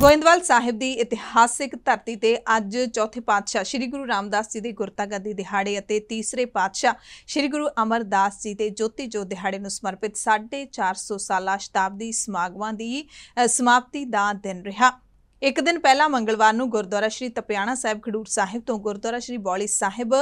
ਗੋਇੰਦਵਾਲ ਸਾਹਿਬ ਦੀ ਇਤਿਹਾਸਿਕ ਧਰਤੀ ਤੇ ਅੱਜ ਚੌਥੇ ਪਾਤਸ਼ਾਹ ਸ੍ਰੀ ਗੁਰੂ ਰਾਮਦਾਸ ਜੀ ਦੇ ਗੁਰਤਾਗਦੀ ਦਿਹਾੜੇ ਅਤੇ ਤੀਸਰੇ ਪਾਤਸ਼ਾਹ ਸ੍ਰੀ ਗੁਰੂ ਅਮਰਦਾਸ ਜੀ ਦੇ ਜੋਤੀ ਜੋਤ ਦਿਹਾੜੇ ਨੂੰ ਸਮਰਪਿਤ 450 ਸਾਲਾ ਸ਼ਤਾਬਦੀ ਸਮਾਗਮਾਂ ਦੀ ਸਮਾਪਤੀ ਦਾ ਦਿਨ ਰਿਹਾ ਇੱਕ ਦਿਨ ਪਹਿਲਾਂ ਮੰਗਲਵਾਰ ਨੂੰ ਗੁਰਦੁਆਰਾ ਸ਼੍ਰੀ ਤਪਿਆਣਾ ਸਾਹਿਬ ਖਡੂਰ ਸਾਹਿਬ ਤੋਂ ਗੁਰਦੁਆਰਾ ਸ਼੍ਰੀ ਬੌਲੀ ਸਾਹਿਬ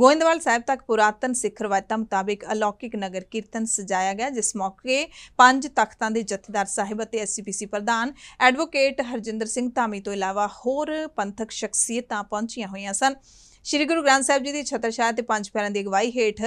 ਗੋਇੰਦਵਾਲ ਸਾਹਿਬ ਤੱਕ ਪੁਰਾਤਨ ਸਿੱਖ ਰਵਾਇਤਾਂ ਮੁਤਾਬਿਕ ਅਲੌਕਿਕ ਨਗਰ ਕੀਰਤਨ ਸਜਾਇਆ ਗਿਆ ਜਿਸ ਮੌਕੇ ਪੰਜ ਤਖਤਾਂ ਦੇ ਜਥੇਦਾਰ ਸਾਹਿਬ ਅਤੇ ਐਸਸੀਪੀਸੀ ਪ੍ਰਧਾਨ ਐਡਵੋਕੇਟ ਹਰਜਿੰਦਰ ਸਿੰਘ ਧਾਮੀ ਤੋਂ ਇਲਾਵਾ ਹੋਰ ਪੰਥਕ ਸ਼ਖਸੀਅਤਾਂ ਪਹੁੰਚੀਆਂ ਹੋਈਆਂ ਸਨ ਸ੍ਰੀ ਗੁਰੂ ਗ੍ਰੰਥ ਸਾਹਿਬ ਜੀ ਦੀ ਛਤਰਛਾਇਆ ਤੇ ਪੰਜ ਪਿਆਰਿਆਂ ਦੀ ਅਗਵਾਈ ਹੇਠ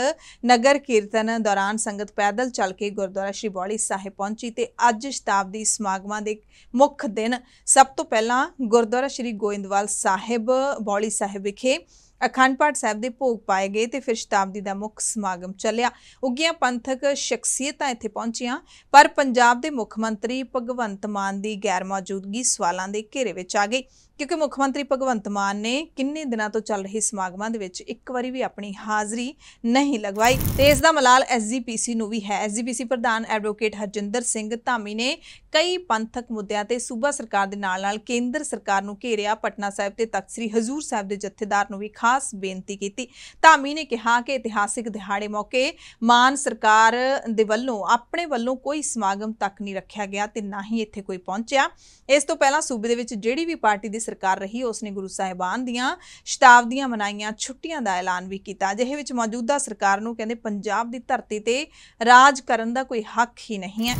ਨਗਰ ਕੀਰਤਨ ਦੌਰਾਨ ਸੰਗਤ ਪੈਦਲ ਚੱਲ ਕੇ ਗੁਰਦੁਆਰਾ ਸ਼੍ਰੀ ਬੌਲੀ ਸਾਹਿਬ ਪਹੁੰਚੀ ਤੇ ਅੱਜ ਸ਼ਤਾਬਦੀ ਸਮਾਗਮਾਂ ਦੇ ਮੁੱਖ ਦਿਨ ਸਭ ਤੋਂ ਪਹਿਲਾਂ ਗੁਰਦੁਆਰਾ ਸ਼੍ਰੀ ਗੋਇੰਦਵਾਲ ਸਾਹਿਬ ਬੌਲੀ ਸਾਹਿਬ ਵਿਖੇ ਅਖੰਡ ਪਾਠ ਸਾਹਿਬ ਦੇ ਭੋਗ ਪਾਏ ਗਏ ਤੇ ਫਿਰ ਸ਼ਤਾਬਦੀ ਦਾ ਮੁੱਖ ਸਮਾਗਮ ਚੱਲਿਆ ਉੱਗੀਆਂ ਪੰਥਕ ਸ਼ਖਸੀਅਤਾਂ ਇੱਥੇ ਪਹੁੰਚੀਆਂ ਪਰ ਪੰਜਾਬ ਦੇ ਮੁੱਖ ਮੰਤਰੀ ਭਗਵੰਤ ਮਾਨ ਦੀ ਗੈਰ ਮੌਜੂਦਗੀ ਸਵਾਲਾਂ ਦੇ ਘੇਰੇ ਵਿੱਚ ਆ ਗਈ ਕਿਉਂਕਿ ਮੁੱਖ ਮੰਤਰੀ ਭਗਵੰਤ ਮਾਨ ਨੇ ਕਿੰਨੇ ਦਿਨਾਂ ਤੋਂ ਚੱਲ ਰਹੇ ਸਮਾਗਮਾਂ ਦੇ ਵਿੱਚ ਇੱਕ ਵਾਰੀ ਵੀ ਆਪਣੀ ਹਾਜ਼ਰੀ ਨਹੀਂ ਲਗਵਾਈ ਤੇ ਇਸ ਦਾ ਮਲਾਲ ਐਸਜੀਪੀਸੀ ਨੂੰ ਵੀ ਹੈ ਐਸਜੀਪੀਸੀ ਪ੍ਰਧਾਨ ਐਡਵੋਕੇਟ ਹਰਜਿੰਦਰ ਸਿੰਘ ਧਾਮੀ ਨੇ ਕਈ ਪੰਥਕ ਮੁੱਦਿਆਂ ਤੇ ਸੂਬਾ ਸਰਕਾਰ ਦੇ ਨਾਲ ਨਾਲ ਕੇਂਦਰ ਸਰਕਾਰ ਨੂੰ ਘੇਰਿਆ ਪਟਨਾ ਸਾਹਿਬ ਤੇ ਤਖਤ ਸ੍ਰੀ ਹਜ਼ੂਰ ਸਾਹਿਬ ਦੇ ਜਥੇਦਾਰ ਨੂੰ ਵੀ ਖਾਸ ਬੇਨਤੀ ਕੀਤੀ ਧਾਮੀ ਨੇ ਕਿਹਾ ਕਿ ਇਤਿਹਾਸਿਕ ਦਿਹਾੜੇ ਮੌਕੇ ਮਾਨ ਸਰਕਾਰ ਦੇ ਵੱਲੋਂ ਆਪਣੇ ਵੱਲੋਂ ਕੋਈ ਸਮਾਗਮ ਤੱਕ ਨਹੀਂ ਰੱਖਿਆ ਗਿਆ ਤੇ ਨਾ ਹੀ ਇੱਥੇ ਕੋਈ ਪਹੁੰਚਿਆ ਇਸ ਤੋਂ ਪਹਿਲਾਂ ਸੂਬੇ ਦੇ ਵਿੱਚ ਜਿਹੜੀ ਵੀ ਪਾਰਟੀ ਦੀ ਸਰਕਾਰ ਰਹੀ ਉਸ ਨੇ ਗੁਰੂ ਸਾਹਿਬਾਨ ਦੀਆਂ ਸ਼ਤਾਬਦੀਆਂ ਮਨਾਈਆਂ ਛੁੱਟੀਆਂ ਦਾ ਐਲਾਨ ਵੀ ਕੀਤਾ ਜਿਹੇ ਵਿੱਚ ਮੌਜੂਦਾ ਸਰਕਾਰ ਨੂੰ ਕਹਿੰਦੇ ਪੰਜਾਬ ਦੀ ਧਰਤੀ ਤੇ ਰਾਜ ਕਰਨ ਦਾ ਕੋਈ ਹੱਕ ਹੀ ਨਹੀਂ ਹੈ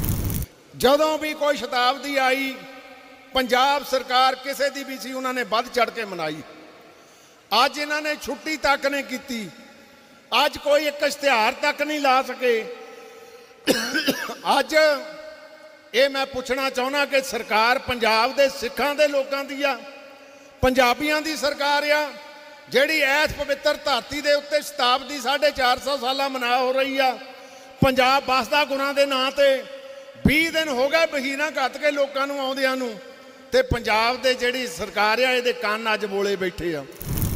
ਜਦੋਂ ਵੀ ਕੋਈ ਸ਼ਤਾਬਦੀ ਆਈ ਪੰਜਾਬ ਸਰਕਾਰ ਕਿਸੇ ਦੀ ਵੀ ਸੀ ਉਹਨਾਂ ਨੇ ਵੱਧ ਚੜ ਕੇ ਮਨਾਈ ਅੱਜ ਇਹਨਾਂ ਨੇ ਛੁੱਟੀ ਤੱਕ ਨਹੀਂ ਕੀਤੀ ਅੱਜ ਕੋਈ ਇੱਕ ਇਸ਼ਤਿਹਾਰ ਤੱਕ ਨਹੀਂ ਲਾ ਸਕੇ ਅੱਜ ਇਹ ਮੈਂ ਪੁੱਛਣਾ ਚਾਹੁੰਦਾ ਕਿ ਸਰਕਾਰ ਪੰਜਾਬ ਦੇ ਸਿੱਖਾਂ ਦੇ ਲੋਕਾਂ ਦੀ ਆ ਪੰਜਾਬੀਆਂ ਦੀ ਸਰਕਾਰ ਆ ਜਿਹੜੀ ਐਸ ਪਵਿੱਤਰ ਧਰਤੀ ਦੇ ਉੱਤੇ ਸ਼ਤਾਬਦੀ 450 ਸਾਲਾਂ ਮਨਾ ਹੋ ਰਹੀ ਆ ਪੰਜਾਬ ਵਸਦਾ ਗੁਨਾ ਦੇ ਨਾਂ ਤੇ 20 ਦਿਨ ਹੋ ਗਏ ਬਹੀਨਾ ਘੱਟ ਕੇ ਲੋਕਾਂ ਨੂੰ ਆਉਂਦਿਆਂ ਨੂੰ ਤੇ ਪੰਜਾਬ ਦੇ ਜਿਹੜੀ ਸਰਕਾਰ ਆ ਇਹਦੇ ਕੰਨ ਅੱਜ ਬੋਲੇ ਬੈਠੇ ਆ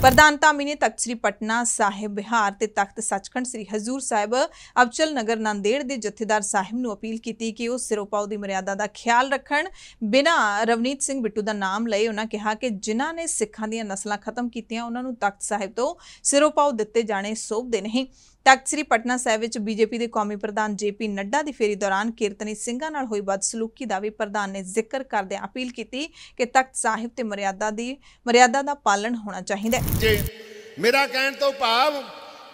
ਪ੍ਰਧਾਨ ਧਾਮੀ ਨੇ ਤਖਤ ਸ੍ਰੀ ਪਟਨਾ ਸਾਹਿਬ ਬਿਹਾਰ ਤੇ ਤਖਤ ਸੱਚਖੰਡ ਸ੍ਰੀ ਹਜ਼ੂਰ ਸਾਹਿਬ ਅਬਚਲ ਨਗਰ ਨੰਦੇੜ ਦੇ ਜਥੇਦਾਰ ਸਾਹਿਬ ਨੂੰ ਅਪੀਲ ਕੀਤੀ ਕਿ ਉਹ ਸਿਰੋਪਾਉ ਦੀ ਮਰਿਆਦਾ ਦਾ ਖਿਆਲ ਰੱਖਣ ਬਿਨਾਂ ਰਵਨੀਤ ਸਿੰਘ ਬਿੱਟੂ ਦਾ ਨਾਮ ਲਏ ਉਹਨਾਂ ਕਿਹਾ ਕਿ ਜਿਨ੍ਹਾਂ ਨੇ ਸਿੱਖਾਂ ਦੀਆਂ ਨਸਲਾਂ ਖਤਮ ਕੀਤੀਆਂ ਉਹਨਾਂ ਨੂੰ ਤਖਤ ਸਾਹਿਬ ਤੋਂ ਸਿਰੋਪਾਉ ਦਿੱਤੇ ਜਾਣੇ ਸੋਭਦੇ ਨਹੀਂ ਤਖਤ ਸ੍ਰੀ ਪਟਨਾ ਸਾਹਿਬ ਵਿੱਚ ਬੀਜੇਪੀ ਦੇ ਕੌਮੀ ਪ੍ਰਧਾਨ ਜੇਪੀ ਨੱਡਾ ਦੀ ਫੇਰੀ ਦੌਰਾਨ ਕੀਰਤਨੀ ਸਿੰਘਾਂ ਨਾਲ ਹੋਈ ਬਦਸਲੂਕੀ ਦਾ ਵੀ ਪ੍ਰਧਾਨ ਨੇ ਜ਼ਿਕਰ ਕਰਦੇ ਅਪੀਲ ਕੀਤੀ ਕਿ ਤਖਤ ਸਾਹਿਬ ਤੇ ਮਰਿਆਦਾ ਦੀ ਮਰਿਆਦਾ ਦਾ ਪਾਲਣ ਹੋਣਾ ਚਾਹੀਦਾ ਹੈ ਜੀ ਮੇਰਾ ਕਹਿਣ ਤੋਂ ਭਾਵ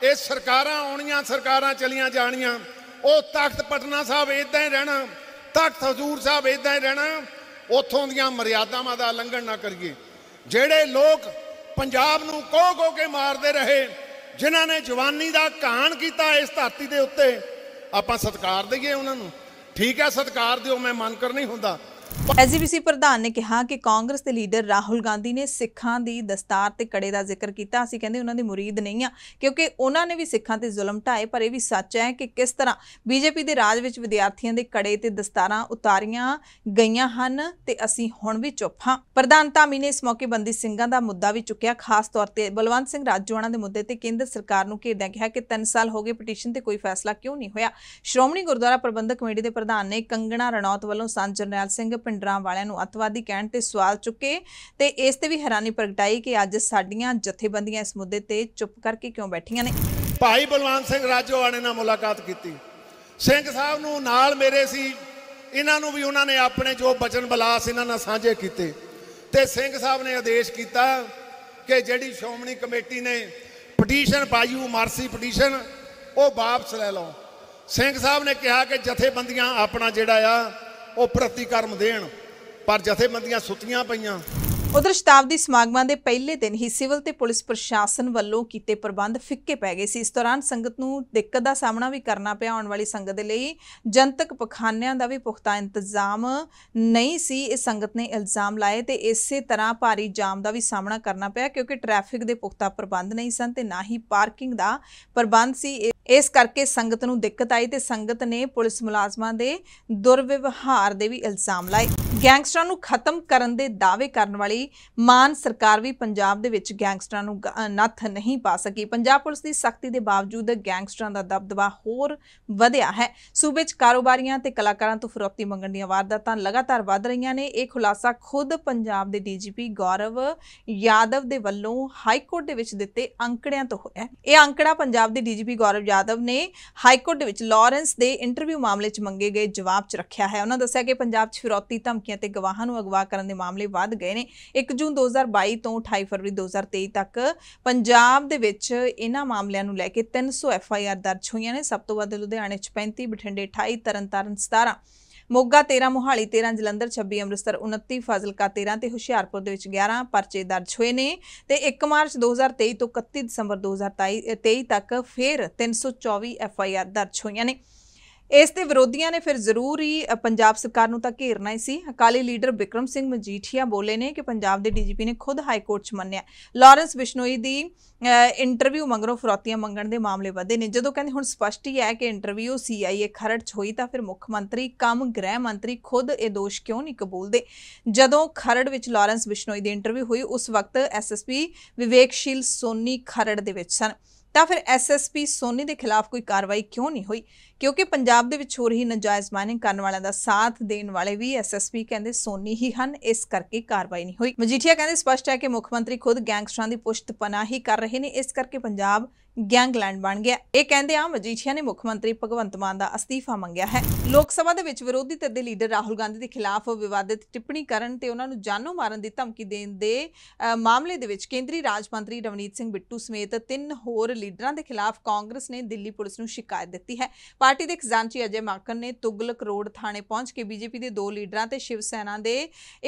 ਇਹ ਸਰਕਾਰਾਂ ਆਉਣੀਆਂ ਸਰਕਾਰਾਂ ਚਲੀਆਂ ਜਾਣੀਆਂ ਉਹ ਤਖਤ ਪਟਨਾ ਸਾਹਿਬ ਇਦਾਂ ਹੀ ਰਹਿਣਾ ਤਖਤ ਹਜ਼ੂਰ ਸਾਹਿਬ ਇਦਾਂ ਹੀ ਰਹਿਣਾ ਉਥੋਂ ਦੀਆਂ ਮਰਿਆਦਾਵਾਂ ਦਾ ਉਲੰਘਣ ਨਾ ਕਰੀਏ ਜਿਹੜੇ ਲੋਕ ਪੰਜਾਬ ਨੂੰ ਕੋਹ-ਕੋਹ ਕੇ ਮਾਰਦੇ ਰਹੇ ਜਿਨ੍ਹਾਂ ਨੇ ਜਵਾਨੀ ਦਾ ਕਾਣ ਕੀਤਾ ਇਸ ਧਰਤੀ ਦੇ ਉੱਤੇ ਆਪਾਂ ਸਤਿਕਾਰ ਦਈਏ ਉਹਨਾਂ ਨੂੰ ਠੀਕ ਹੈ ਸਤਿਕਾਰ ਦਿਓ ਮੈਂ ਮੰਨ ਕਰ ਨਹੀਂ ਹੁੰਦਾ ਐਜੀਬੀਸੀ ਪ੍ਰਧਾਨ ਨੇ ਕਿਹਾ ਕਿ ਕਾਂਗਰਸ ਦੇ ਲੀਡਰ ਰਾਹੁਲ ਗਾਂਧੀ ਨੇ ਸਿੱਖਾਂ ਦੀ ਦਸਤਾਰ ਤੇ ਕੜੇ ਦਾ ਜ਼ਿਕਰ ਕੀਤਾ ਅਸੀਂ ਕਹਿੰਦੇ ਉਹਨਾਂ ਦੇ ਮੁਰੀਦ ਨਹੀਂ ਆ ਕਿਉਂਕਿ ਉਹਨਾਂ ਨੇ ਵੀ ਸਿੱਖਾਂ ਤੇ ਜ਼ੁਲਮ ਢਾਏ ਪਰ ਇਹ ਵੀ ਸੱਚ ਹੈ ਕਿ ਕਿਸ ਤਰ੍ਹਾਂ ਬੀਜੇਪੀ ਦੇ ਰਾਜ ਵਿੱਚ ਵਿਦਿਆਰਥੀਆਂ ਦੇ ਕੜੇ ਤੇ ਦਸਤਾਰਾਂ ਉਤਾਰੀਆਂ ਗਈਆਂ ਹਨ ਤੇ ਅਸੀਂ ਹੁਣ ਵੀ ਚੁੱਪ ਹਾਂ ਪ੍ਰਧਾਨ ਧਾਮੀ ਨੇ ਇਸ ਮੌਕੇ ਬੰਦੀ ਸਿੰਘਾਂ ਦਾ ਮੁੱਦਾ ਵੀ ਚੁੱਕਿਆ ਖਾਸ ਤੌਰ ਤੇ ਬਲਵੰਤ ਸਿੰਘ ਰਾਜੂਆਣਾ ਦੇ ਮੁੱਦੇ ਤੇ ਕੇਂਦਰ ਸਰਕਾਰ ਨੂੰ ਘੇਰਦਿਆਂ ਕਿਹਾ ਕਿ 3 ਸਾਲ ਹੋ ਗਏ ਪਟੀਸ਼ਨ ਤੇ ਕੋਈ ਫੈਸਲਾ ਕਿਉਂ ਨਹੀਂ ਹੋਇਆ ਸ਼੍ਰੋਮਣੀ ਗੁਰਦੁਆਰਾ ਪ੍ਰਬੰਧਕ ਕਮੇਟੀ ਦੇ ਪ੍ਰਧਾਨ ਨੇ ਕੰਗਣਾ ਰਣੌਤ ਵੱਲੋਂ ਸੰਤ ਜਰਨੈਲ ਸਿੰਘ ਸਿੰਘ ਪਿੰਡਰਾਂ ਵਾਲਿਆਂ ਨੂੰ ਅਤਵਾਦੀ ਕਹਿਣ ਤੇ ਸਵਾਲ ਚੁੱਕੇ ਤੇ ਇਸ ਤੇ ਵੀ ਹੈਰਾਨੀ ਪ੍ਰਗਟਾਈ ਕਿ ਅੱਜ ਸਾਡੀਆਂ ਜਥੇਬੰਦੀਆਂ ਇਸ ਮੁੱਦੇ ਤੇ ਚੁੱਪ ਕਰਕੇ ਕਿਉਂ ਬੈਠੀਆਂ ਨੇ ਭਾਈ ਬਲਵੰਤ ਸਿੰਘ ਰਾਜੋਵਾਲੇ ਨਾਲ ਮੁਲਾਕਾਤ ਕੀਤੀ ਸਿੰਘ ਸਾਹਿਬ ਨੂੰ ਨਾਲ ਮੇਰੇ ਸੀ ਇਹਨਾਂ ਨੂੰ ਵੀ ਉਹਨਾਂ ਨੇ ਆਪਣੇ ਜੋ ਬਚਨ ਬਲਾਸ ਇਹਨਾਂ ਨਾਲ ਸਾਂਝੇ ਕੀਤੇ ਤੇ ਸਿੰਘ ਸਾਹਿਬ ਨੇ ਆਦੇਸ਼ ਕੀਤਾ ਕਿ ਜਿਹੜੀ ਸ਼ੋਮਣੀ ਕਮੇਟੀ ਨੇ ਪਟੀਸ਼ਨ ਪਾਈ ਉਹ ਮਾਰਸੀ ਪਟੀਸ਼ਨ ਉਹ ਵਾਪਸ ਲੈ ਲਓ ਸਿੰਘ ਸਾਹਿਬ ਨੇ ਕਿਹਾ ਕਿ ਜਥੇਬੰਦੀਆਂ ਆਪਣਾ ਜਿਹੜਾ ਆ ਉਹ ਪ੍ਰਤੀਕਰਮ ਦੇਣ ਪਰ ਜਥੇਬੰਦੀਆਂ ਸੁੱਤੀਆਂ ਪਈਆਂ ਉਧਰ ਸ਼ਤਾਬਦੀ ਸਮਾਗਮਾਂ ਦੇ ਪਹਿਲੇ ਦਿਨ ਹੀ ਸਿਵਲ ਤੇ ਪੁਲਿਸ ਪ੍ਰਸ਼ਾਸਨ ਵੱਲੋਂ ਕੀਤੇ ਪ੍ਰਬੰਧ ਫਿੱਕੇ ਪੈ ਗਏ ਸੀ ਇਸ ਦੌਰਾਨ ਸੰਗਤ ਨੂੰ ਦਿੱਕਤ ਦਾ ਸਾਹਮਣਾ ਵੀ ਕਰਨਾ ਪਿਆ ਆਉਣ ਵਾਲੀ ਸੰਗਤ ਦੇ ਲਈ ਜਨਤਕ ਪਖਾਨਿਆਂ ਦਾ ਵੀ ਪੁਖਤਾ ਇੰਤਜ਼ਾਮ ਨਹੀਂ ਸੀ ਇਹ ਸੰਗਤ ਨੇ ਇਲਜ਼ਾਮ ਲਾਏ ਤੇ ਇਸੇ ਤਰ੍ਹਾਂ ਭਾਰੀ ਜਾਮ ਦਾ ਵੀ ਸਾਹਮਣਾ ਕਰਨਾ ਪਿਆ ਕਿਉਂਕਿ ਟ੍ਰੈਫਿਕ ਦੇ ਪੁਖਤਾ ਪ੍ਰਬੰਧ ਨਹੀਂ ਸਨ ਤੇ ਨਾ ਹੀ ਪਾਰਕਿੰਗ ਦਾ ਪ੍ਰਬੰਧ ਸੀ ਇਸ ਕਰਕੇ ਸੰਗਤ ਨੂੰ ਦਿੱਕਤ ਆਈ ਤੇ ਸੰਗਤ ਨੇ ਪੁਲਿਸ ਮੁਲਾਜ਼ਮਾਂ ਦੇ ਦੁਰਵਿਵਹਾਰ ਦੇ ਵੀ ਇਲਜ਼ਾਮ ਲਾਏ ਗੈਂਗਸਟਰਾਂ ਨੂੰ ਖਤਮ ਕਰਨ ਦੇ ਦਾਅਵੇ ਕਰਨ ਵਾਲੀ ਲਈ ਮਾਨ ਸਰਕਾਰ ਵੀ ਪੰਜਾਬ ਦੇ ਵਿੱਚ ਗੈਂਗਸਟਰਾਂ ਨੂੰ ਨੱਥ ਨਹੀਂ ਪਾ ਸਕੀ ਪੰਜਾਬ ਪੁਲਿਸ ਦੀ ਸਖਤੀ ਦੇ ਬਾਵਜੂਦ ਗੈਂਗਸਟਰਾਂ ਦਾ ਦਬਦਬਾ ਹੋਰ ਵਧਿਆ ਹੈ ਸੂਬੇ 'ਚ ਕਾਰੋਬਾਰੀਆਂ ਤੇ ਕਲਾਕਾਰਾਂ ਤੋਂ ਫਰੋਤੀ ਮੰਗਣ ਦੀਆਂ ਵਾਰਦਾਤਾਂ ਲਗਾਤਾਰ ਵਧ ਰਹੀਆਂ ਨੇ ਇਹ ਖੁਲਾਸਾ ਖੁਦ ਪੰਜਾਬ ਦੇ ਡੀਜੀਪੀ ਗੌਰਵ ਯਾਦਵ ਦੇ ਵੱਲੋਂ ਹਾਈ ਕੋਰਟ ਦੇ ਵਿੱਚ ਦਿੱਤੇ ਅੰਕੜਿਆਂ ਤੋਂ ਹੋਇਆ ਇਹ ਅੰਕੜਾ ਪੰਜਾਬ ਦੇ ਡੀਜੀਪੀ ਗੌਰਵ ਯਾਦਵ ਨੇ ਹਾਈ ਕੋਰਟ ਦੇ ਵਿੱਚ ਲਾਰੈਂਸ ਦੇ ਇੰਟਰਵਿਊ ਮਾਮਲੇ 'ਚ ਮੰਗੇ ਗਏ ਜਵਾਬ 'ਚ ਰੱਖਿਆ ਹੈ ਉਹਨਾਂ ਦੱਸਿਆ ਕਿ ਪੰਜਾਬ 'ਚ ਫਿਰੋਤੀ ਧਮਕੀਆਂ ਤੇ ਗਵਾਹਾਂ ਨੂੰ ਅਗਵਾ ਕਰਨ ਦੇ ਮਾਮਲੇ ਵੱਧ ਗਏ ਨੇ 1 ਜੂਨ 2022 ਤੋਂ 28 ਫਰਵਰੀ 2023 ਤੱਕ ਪੰਜਾਬ ਦੇ ਵਿੱਚ ਇਹਨਾਂ ਮਾਮਲਿਆਂ ਨੂੰ ਲੈ ਕੇ 300 ਐਫ ਆਈ ਆਰ ਦਰਜ ਹੋਈਆਂ ਨੇ ਸਭ ਤੋਂ ਵੱਧ ਲੁਧਿਆਣੇ 'ਚ 35 ਬਠਿੰਡੇ 28 ਤਰਨਤਾਰਨ 17 ਮੋਗਾ 13 ਮੁਹਾਲੀ 13 ਜਲੰਧਰ 26 ਅੰਮ੍ਰਿਤਸਰ 29 ਫਾਜ਼ਿਲਕਾ 13 ਤੇ ਹੁਸ਼ਿਆਰਪੁਰ ਦੇ ਵਿੱਚ 11 ਪਰਚੇ ਦਰਜ ਹੋਏ ਨੇ ਤੇ 1 ਮਾਰਚ 2023 ਤੋਂ 31 ਦਸੰਬਰ 2023 ਤੱਕ ਫੇਰ 324 ਐਫ ਆਈ ਆਰ ਦਰਜ ਹੋਈਆਂ ਨੇ ਇਸ ਦੇ ਵਿਰੋਧੀਆਂ ਨੇ ਫਿਰ ਜ਼ਰੂਰੀ ਪੰਜਾਬ ਸਰਕਾਰ ਨੂੰ ਤਾਂ ਘੇਰਨਾ ਹੀ ਸੀ ਅਕਾਲੀ ਲੀਡਰ ਵਿਕਰਮ ਸਿੰਘ ਮਜੀਠੀਆ ਬੋਲੇ ਨੇ ਕਿ ਪੰਜਾਬ ਦੇ ਡੀਜੀਪੀ ਨੇ ਖੁਦ ਹਾਈ ਕੋਰਟ 'ਚ ਮੰਨਿਆ ਲਾਰੈਂਸ ਬਿਸ਼ਨੋਈ ਦੀ ਇੰਟਰਵਿਊ ਮੰਗਰੋਂ ਫਰੋਤੀਆਂ ਮੰਗਣ ਦੇ ਮਾਮਲੇ ਵਧੇ ਨੇ ਜਦੋਂ ਕਹਿੰਦੇ ਹੁਣ ਸਪਸ਼ਟ ਹੀ ਹੈ ਕਿ ਇੰਟਰਵਿਊ ਸੀਆਈਏ ਖਰੜ 'ਚ ਹੋਈ ਤਾਂ ਫਿਰ ਮੁੱਖ ਮੰਤਰੀ ਕੰਮ ਗ੍ਰਹਿ ਮੰਤਰੀ ਖੁਦ ਇਹ ਦੋਸ਼ ਕਿਉਂ ਨਹੀਂ ਕਬੂਲਦੇ ਜਦੋਂ ਖਰੜ ਵਿੱਚ ਲਾਰੈਂਸ ਬਿਸ਼ਨੋਈ ਦੀ ਇੰਟਰਵਿਊ ਹੋਈ ਉਸ ਵਕਤ ਐਸਐਸਪੀ ਵਿਵੇਕਸ਼ੀਲ ਸੋਨੀ ਖਰੜ ਦੇ ਵਿੱਚ ਸਨ ਤਾਂ ਫਿਰ ਐਸਐਸਪੀ ਸੋਨੀ ਦੇ ਖਿਲਾਫ ਕੋਈ ਕਾਰਵਾਈ ਕਿਉਂ ਨਹੀਂ ਹੋਈ ਕਿਉਂਕਿ ਪੰਜਾਬ ਦੇ ਵਿੱਚ ਹੋ ਰਹੀ ਨਜਾਇਜ਼ ਮਾਈਨਿੰਗ ਕਰਨ ਵਾਲਿਆਂ ਦਾ ਸਾਥ ਦੇਣ ਵਾਲੇ ਵੀ ਐਸਐਸਪੀ ਕਹਿੰਦੇ ਸੋਨੀ ਹੀ ਹਨ ਇਸ ਕਰਕੇ ਕਾਰਵਾਈ ਨਹੀਂ ਹੋਈ ਮਜੀਠੀਆ ਕਹਿੰਦੇ ਸਪਸ਼ਟ ਹੈ ਕਿ ਮੁੱਖ ਮੰਤਰੀ ਖੁਦ ਗੈਂਗਸਟਰਾਂ ਦੀ ਪੁਸ਼ਤ ਪਨਾਹੀ ਕਰ ਰਹੇ ਨੇ ਇਸ ਕਰਕੇ ਪੰਜਾਬ ਗੈਂਗਲੈਂਡ ਬਣ ਗਿਆ ਇਹ ਕਹਿੰਦੇ ਆ ਮਜੀਠੀਆ ਨੇ ਮੁੱਖ ਮੰਤਰੀ ਭਗਵੰਤ ਮਾਨ ਦਾ ਅਸਤੀਫਾ ਮੰਗਿਆ ਹੈ ਲੋਕ ਸਭਾ ਦੇ ਵਿੱਚ ਵਿਰੋਧੀ ਧਿਰ ਦੇ ਲੀਡਰ ਰਾਹੁਲ ਗਾਂਧੀ ਦੇ ਖਿਲਾਫ ਵਿਵਾਦਿਤ ਟਿੱਪਣੀ ਕਰਨ ਤੇ ਉਹਨਾਂ ਨੂੰ ਜਾਨੋਂ ਮਾਰਨ ਦੀ ਧਮਕੀ ਦੇਣ ਦੇ ਮਾਮਲੇ ਦੇ ਵਿੱਚ ਕੇਂਦਰੀ ਰਾਜ ਮੰਤਰੀ ਰਵਨੀਤ ਸਿੰਘ ਬਿੱਟੂ ਸਮੇਤ ਤਿੰਨ ਹੋਰ ਲੀਡਰਾਂ ਦੇ ਖਿਲਾਫ ਕਾਂਗਰਸ ਨੇ ਦਿੱਲੀ ਪੁਲਿਸ ਨੂੰ ਸ਼ਿਕਾਇਤ ਦਿੱਤੀ ਹੈ ਪਾਰਟੀ ਦੇ ਖਜ਼ਾਨਚੀ ਅਜੇ ਮਾਕਨ ਨੇ ਤੁਗਲਕ ਰੋਡ ਥਾਣੇ ਪਹੁੰਚ ਕੇ ਬੀਜੇਪੀ ਦੇ ਦੋ ਲੀਡਰਾਂ ਤੇ ਸ਼ਿਵ ਸੈਨਾ ਦੇ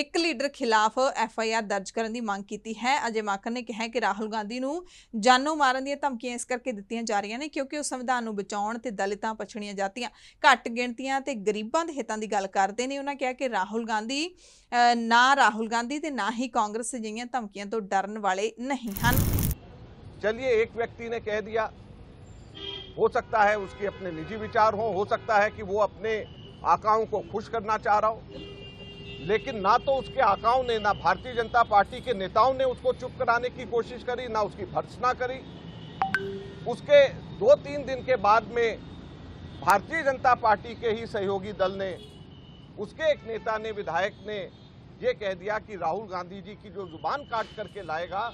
ਇੱਕ ਲੀਡਰ ਖਿਲਾਫ ਐਫ ਆਈ ਆਰ ਦਰਜ ਕਰਨ ਦੀ ਮੰਗ ਕੀਤੀ ਹੈ ਅਜੇ ਮਾਕਨ ਨੇ ਕਿਹਾ ਕਿ ਰਾਹੁਲ ਗਾਂਧੀ ਨੂੰ ਜਾਨੋਂ ਮਾਰਨ ਦੀਆਂ ਧਮਕੀਆਂ इस करके ਦਿੱਤੀਆਂ जा रही ने क्योंकि ਉਹ ਸੰਵਿਧਾਨ बचाने से दलित पछड़िया जातियां ਜਾਤੀਆਂ गिणती गरीबों के हितों की गल करते हैं उन्होंने कहा कि राहुल गांधी ना राहुल गांधी तो ना ही कांग्रेस अजिंह धमकियों तो ਧਮਕੀਆਂ वाले नहीं हैं चलिए एक व्यक्ति ने कह दिया हो सकता है उसके अपने निजी विचार हो हो सकता है कि वो अपने आकाओं को खुश करना चाह रहा हो लेकिन ना तो उसके आकाओं ने ना भारतीय जनता पार्टी के नेताओं ने उसको चुप कराने की कोशिश करी ना उसकी भर्सना करी उसके दो तीन दिन के बाद में भारतीय जनता पार्टी के ही सहयोगी दल ने उसके एक नेता ने विधायक ने ये कह दिया कि राहुल गांधी जी की जो जुबान काट करके लाएगा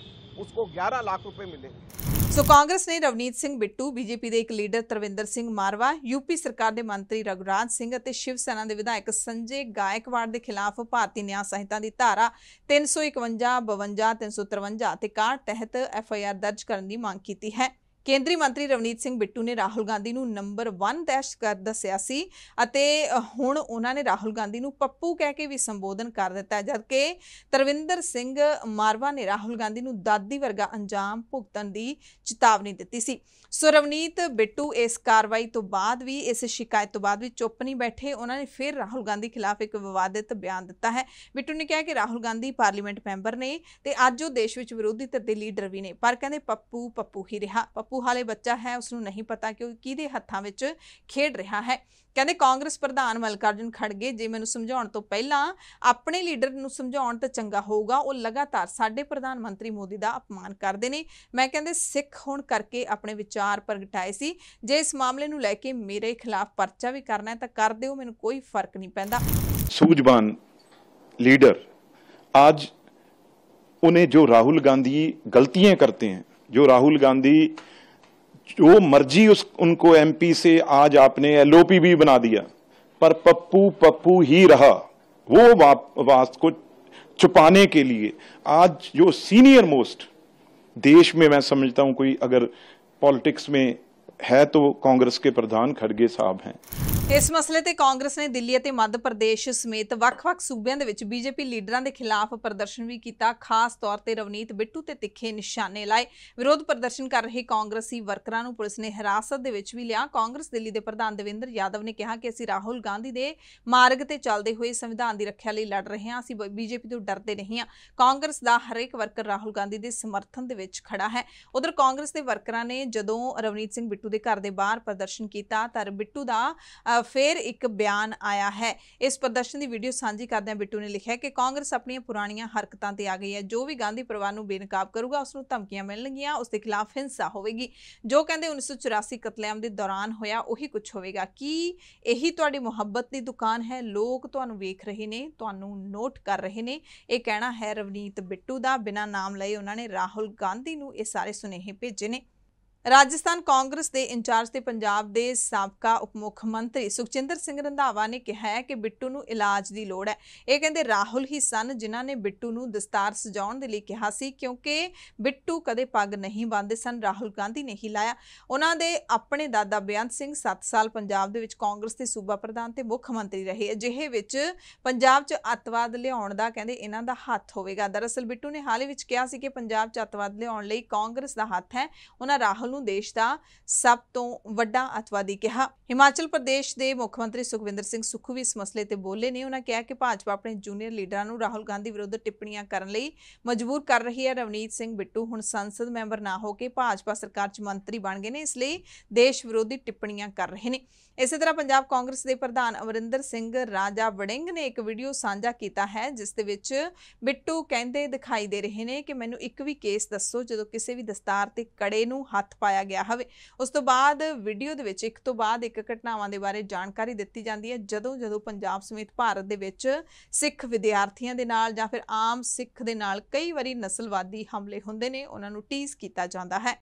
उसको 11 लाख रुपए मिलेंगे सो कांग्रेस ने रवनीत सिंह बिट्टू बीजेपी के एक लीडर तरविंदर सिंह मारवा यूपी सरकार के मंत्री रघुराज सिंह शिवसेना के विधायक संजय गायकवाड़ के खिलाफ भारतीय न्याय संहिता की धारा तीन सौ इकवंजा बवंजा तीन सौ तिरवंजा तहत एफ आई आर दर्ज करने की मांग की है ਕੇਂਦਰੀ ਮੰਤਰੀ ਰਵਨੀਤ ਸਿੰਘ ਬਿੱਟੂ ਨੇ ਰਾਹੁਲ ਗਾਂਧੀ ਨੂੰ ਨੰਬਰ 1 ਦਹਿਸ਼ਤਗਰਦ ਦੱਸਿਆ ਸੀ ਅਤੇ ਹੁਣ ਉਹਨਾਂ ਨੇ ਰਾਹੁਲ ਗਾਂਧੀ ਨੂੰ ਪੱਪੂ ਕਹਿ ਕੇ ਵੀ ਸੰਬੋਧਨ ਕਰ ਦਿੱਤਾ ਜਦਕਿ ਤਰਵਿੰਦਰ ਸਿੰਘ ਮਾਰਵਾ ਨੇ ਰਾਹੁਲ ਗਾਂਧੀ ਨੂੰ ਦਾਦੀ ਵਰਗਾ ਅੰਜਾਮ ਭੁਗਤਣ ਦੀ ਚੇਤਾਵਨੀ ਦਿੱਤੀ ਸੀ ਸੋ ਰਵਨੀਤ ਬਿੱਟੂ ਇਸ ਕਾਰਵਾਈ ਤੋਂ ਬਾਅਦ ਵੀ ਇਸ ਸ਼ਿਕਾਇਤ ਤੋਂ ਬਾਅਦ ਵੀ ਚੁੱਪ ਨਹੀਂ ਬੈਠੇ ਉਹਨਾਂ ਨੇ ਫਿਰ ਰਾਹੁਲ ਗਾਂਧੀ ਖਿਲਾਫ ਇੱਕ ਵਿਵਾਦਿਤ ਬਿਆਨ ਦਿੱਤਾ ਹੈ ਬਿੱਟੂ ਨੇ ਕਿਹਾ ਕਿ ਰਾਹੁਲ ਗਾਂਧੀ ਪਾਰਲੀਮੈਂਟ ਮੈਂਬਰ ਨੇ ਤੇ ਅੱਜ ਉਹ ਦੇਸ਼ ਵਿੱਚ ਵਿਰੋਧੀ ਧਿਰ ਦੇ ਲੀਡਰ ਵੀ ਨੇ ਪਰ ਕਹਿੰਦੇ ਪੱਪੂ ਪੱਪੂ ਹੀ ਰਿਹਾ ਪੱਪੂ ਹਾਲੇ ਬੱਚਾ ਹੈ ਉਸ ਨੂੰ ਨਹੀਂ ਪਤਾ ਕਿ ਉਹ ਕਿਹਦੇ ਹੱਥਾਂ ਵਿੱਚ ਖੇਡ ਰਿਹਾ ਹੈ ਕਹਿੰਦੇ ਕਾਂਗਰਸ ਪ੍ਰਧਾਨ ਮਲਕਾਰਜਨ ਖੜਗੇ ਜੇ ਮੈਨੂੰ ਸਮਝਾਉਣ ਤੋਂ ਪਹਿਲਾਂ ਆਪਣੇ ਲੀਡਰ ਨੂੰ ਸਮਝਾਉਣ ਤਾਂ ਚੰਗਾ ਹੋਊਗਾ ਉਹ ਲਗਾਤਾਰ ਸਾਡੇ ਪ੍ਰਧਾਨ ਮੰਤਰੀ ਮੋਦੀ ਦਾ ਅਪਮਾਨ ਕਰਦੇ ਨੇ ਮੈਂ ਕਹਿੰਦੇ ਸਿੱਖ ਹੋਣ ਕਰਕੇ ਆਪਣੇ ਵਿਚਾਰ ਪ੍ਰਗਟਾਏ ਸੀ ਜੇ ਇਸ ਮਾਮਲੇ ਨੂੰ ਲੈ ਕੇ ਮੇਰੇ ਖਿਲਾਫ ਪਰਚਾ ਵੀ ਕਰਨਾ ਹੈ ਤਾਂ ਕਰ ਦਿਓ ਮੈਨੂੰ ਕੋਈ ਫਰਕ ਨਹੀਂ ਪੈਂਦਾ ਸੂਝਵਾਨ लीडर आज उन्हें जो राहुल गांधी गलतियां करते हैं जो राहुल गांधी जो मर्जी उस उनको एमपी से आज आपने एलओपी भी बना दिया पर पप्पू पप्पू ही रहा वो बात को छुपाने के लिए आज जो सीनियर मोस्ट देश में मैं समझता हूं कोई अगर पॉलिटिक्स में है तो कांग्रेस के प्रधान खड़गे साहब हैं ਇਸ ਮਸਲੇ ਤੇ ਕਾਂਗਰਸ ਨੇ ਦਿੱਲੀ ਅਤੇ ਮੱਧ ਪ੍ਰਦੇਸ਼ ਸਮੇਤ ਵੱਖ-ਵੱਖ ਸੂਬਿਆਂ ਦੇ ਵਿੱਚ ਬੀਜੇਪੀ ਲੀਡਰਾਂ ਦੇ ਖਿਲਾਫ ਪ੍ਰਦਰਸ਼ਨ ਵੀ ਕੀਤਾ ਖਾਸ ਤੌਰ ਤੇ ਰਵਨੀਤ ਬਿੱਟੂ ਤੇ ਤਿੱਖੇ ਨਿਸ਼ਾਨੇ ਲਾਏ ਵਿਰੋਧ ਪ੍ਰਦਰਸ਼ਨ ਕਰ ਰਹੇ ਕਾਂਗਰਸੀ ਵਰਕਰਾਂ ਨੂੰ ਪੁਲਿਸ ਨੇ ਹਿਰਾਸਤ ਦੇ ਵਿੱਚ ਵੀ ਲਿਆ ਕਾਂਗਰਸ ਦਿੱਲੀ ਦੇ ਪ੍ਰਧਾਨ ਦਵਿੰਦਰ ਯਾਦਵ ਨੇ ਕਿਹਾ ਕਿ ਅਸੀਂ ਰਾਹੁਲ ਗਾਂਧੀ ਦੇ ਮਾਰਗ ਤੇ ਚੱਲਦੇ ਹੋਏ ਸੰਵਿਧਾਨ ਦੀ ਰੱਖਿਆ ਲਈ ਲੜ ਰਹੇ ਹਾਂ ਅਸੀਂ ਬੀਜੇਪੀ ਤੋਂ ਡਰਦੇ ਨਹੀਂ ਹਾਂ ਕਾਂਗਰਸ ਦਾ ਹਰੇਕ ਵਰਕਰ ਰਾਹੁਲ ਗਾਂਧੀ ਦੇ ਸਮਰਥਨ ਦੇ ਵਿੱਚ ਖੜਾ ਹੈ ਉਧਰ ਕਾਂਗਰਸ ਦੇ ਵਰਕਰਾਂ ਨੇ ਜਦੋਂ ਰਵਨੀਤ ਸਿੰਘ ਬਿੱਟੂ ਦੇ ਘਰ ਦੇ ਬਾਹਰ ਪ੍ਰਦਰਸ਼ਨ ਕੀਤਾ ਤਾਂ ਬਿੱਟੂ ਦਾ ਫੇਰ ਇੱਕ ਬਿਆਨ ਆਇਆ ਹੈ ਇਸ ਪ੍ਰਦਰਸ਼ਨ ਦੀ ਵੀਡੀਓ ਸਾਂਝੀ ਕਰਦਿਆਂ ਬਿੱਟੂ ਨੇ ਲਿਖਿਆ ਕਿ ਕਾਂਗਰਸ ਆਪਣੀਆਂ ਪੁਰਾਣੀਆਂ ਹਰਕਤਾਂ ਤੇ ਆ ਗਈ ਹੈ ਜੋ ਵੀ ਗਾਂਧੀ ਪਰਿਵਾਰ ਨੂੰ ਬੇਨਕਾਬ ਕਰੂਗਾ ਉਸ ਨੂੰ ਧਮਕੀਆਂ ਮਿਲਣਗੀਆਂ ਉਸ ਦੇ ਖਿਲਾਫ ਹਿੰਸਾ ਹੋਵੇਗੀ ਜੋ ਕਹਿੰਦੇ 1984 ਕਤਲੇਆਮ ਦੇ ਦੌਰਾਨ ਹੋਇਆ ਉਹੀ ਕੁਝ ਹੋਵੇਗਾ ਕੀ ਇਹੀ ਤੁਹਾਡੀ ਮੁਹੱਬਤ ਦੀ ਦੁਕਾਨ ਹੈ ਲੋਕ ਤੁਹਾਨੂੰ ਵੇਖ ਰਹੇ ਨੇ ਤੁਹਾਨੂੰ ਨੋਟ ਕਰ ਰਹੇ ਨੇ ਇਹ ਕਹਿਣਾ ਹੈ ਰਵਨੀਤ ਬਿੱਟੂ ਦਾ ਬਿਨਾਂ ਨਾਮ ਲਏ ਉਹਨਾਂ ਨੇ ਰਾਹੁਲ ਗਾਂਧੀ ਨੂੰ ਇਹ ਸਾਰੇ ਸੁਨੇਹੇ ਭੇਜੇ ਨੇ ਰਾਜਸਥਾਨ ਕਾਂਗਰਸ ਦੇ ਇੰਚਾਰਜ ਤੇ ਪੰਜਾਬ ਦੇ ਸਾਬਕਾ ਉਪ ਮੁੱਖ ਮੰਤਰੀ ਸੁਖਚਿੰਦਰ ਸਿੰਘ ਰੰਧਾਵਾ ਨੇ ਕਿਹਾ ਹੈ ਕਿ ਬਿੱਟੂ ਨੂੰ ਇਲਾਜ ਦੀ ਲੋੜ ਹੈ ਇਹ ਕਹਿੰਦੇ ਰਾਹੁਲ ਹੀ ਸਨ ਜਿਨ੍ਹਾਂ ਨੇ ਬਿੱਟੂ ਨੂੰ ਦਸਤਾਰ ਸਜਾਉਣ ਦੇ ਲਈ ਕਿਹਾ ਸੀ ਕਿਉਂਕਿ ਬਿੱਟੂ ਕਦੇ ਪੱਗ ਨਹੀਂ ਬੰਨਦੇ ਸਨ ਰਾਹੁਲ ਗਾਂਧੀ ਨੇ ਹੀ ਲਾਇਆ ਉਹਨਾਂ ਦੇ ਆਪਣੇ ਦਾਦਾ ਬਿਆੰਤ ਸਿੰਘ 7 ਸਾਲ ਪੰਜਾਬ ਦੇ ਵਿੱਚ ਕਾਂਗਰਸ ਦੇ ਸੂਬਾ ਪ੍ਰਧਾਨ ਤੇ ਮੁੱਖ ਮੰਤਰੀ ਰਹੇ ਅਜਿਹੇ ਵਿੱਚ ਪੰਜਾਬ 'ਚ ਅੱਤਵਾਦ ਲਿਆਉਣ ਦਾ ਕਹਿੰਦੇ ਇਹਨਾਂ ਦਾ ਹੱਥ ਹੋਵੇਗਾ ਦਰਅਸਲ ਬਿੱਟੂ ਨੇ ਹਾਲ ਹੀ ਵਿੱਚ ਕਿਹਾ ਸੀ ਕਿ ਪੰਜਾਬ 'ਚ ਅੱਤਵਾਦ ਲਿਆਉਣ ਲਈ ਕਾਂਗਰਸ ਦਾ ਹੱਥ ਹੈ ਉਹਨਾਂ ਰਾਹੁਲ ਨੂੰ ਦੇਸ਼ ਦਾ ਸਭ ਤੋਂ ਵੱਡਾ ਅਤਵਾਦੀ ਕਿਹਾ ਹਿਮਾਚਲ ਪ੍ਰਦੇਸ਼ ਦੇ ਮੁੱਖ ਮੰਤਰੀ ਸੁਖਵਿੰਦਰ ਸਿੰਘ ਸੁਖੂ ਵੀ ਇਸ ਮਸਲੇ ਤੇ ਬੋਲੇ ਨੇ ਉਹਨਾਂ ਕਿਹਾ ਕਿ ਭਾਜਪਾ ਆਪਣੇ ਜੂਨੀਅਰ ਲੀਡਰਾਂ ਨੂੰ ਰਾਹੁਲ ਗਾਂਧੀ ਵਿਰੁੱਧ ਟਿੱਪਣੀਆਂ ਕਰਨ ਲਈ ਮਜਬੂਰ ਕਰ ਰਹੀ ਹੈ ਰਵਨੀਤ ਸਿੰਘ ਬਿੱਟੂ ਹੁਣ ਸੰਸਦ ਮੈਂਬਰ ਨਾ ਹੋ ਕੇ ਭਾਜਪਾ ਸਰਕਾਰ 'ਚ ਮੰਤਰੀ ਬਣ ਗਏ ਨੇ ਇਸ ਲਈ ਦੇਸ਼ ਵਿਰੋਧੀ ਟਿੱਪਣੀਆਂ ਕਰ ਰਹੇ ਨੇ ਇਸੇ ਤਰ੍ਹਾਂ ਪੰਜਾਬ ਕਾਂਗਰਸ ਦੇ ਪ੍ਰਧਾਨ ਅਮਰਿੰਦਰ ਸਿੰਘ ਰਾਜਾ ਵੜਿੰਗ ਨੇ ਇੱਕ ਵੀਡੀਓ ਸਾਂਝਾ ਕੀਤਾ ਹੈ ਜਿਸ ਦੇ ਵਿੱਚ ਬਿੱਟੂ ਕਹਿੰਦੇ ਦਿਖਾਈ ਦੇ ਰਹੇ ਨੇ ਕਿ ਮੈਨੂੰ ਇੱਕ ਵੀ ਕੇਸ ਦੱਸੋ ਜਦੋਂ ਕਿਸੇ ਵੀ ਦਸਤਾਰ ਤੇ ਕੜੇ ਨੂੰ ਹੱਥ ਪਾਇਆ ਗਿਆ ਹੋਵੇ ਉਸ ਤੋਂ ਬਾਅਦ ਵੀਡੀਓ ਦੇ ਵਿੱਚ ਇੱਕ ਤੋਂ ਬਾਅਦ ਇੱਕ ਘਟਨਾਵਾਂ ਦੇ ਬਾਰੇ ਜਾਣਕਾਰੀ ਦਿੱਤੀ ਜਾਂਦੀ ਹੈ ਜਦੋਂ ਜਦੋਂ ਪੰਜਾਬ ਸਮੇਤ ਭਾਰਤ ਦੇ ਵਿੱਚ ਸਿੱਖ ਵਿਦਿਆਰਥੀਆਂ ਦੇ ਨਾਲ ਜਾਂ ਫਿਰ ਆਮ ਸਿੱਖ ਦੇ ਨਾਲ ਕਈ ਵਾਰੀ ਨਸਲਵਾਦੀ ਹਮਲੇ ਹੁੰਦੇ ਨੇ ਉਹਨਾਂ ਨੂੰ ਟੀਜ਼ ਕੀਤਾ ਜਾਂਦਾ ਹੈ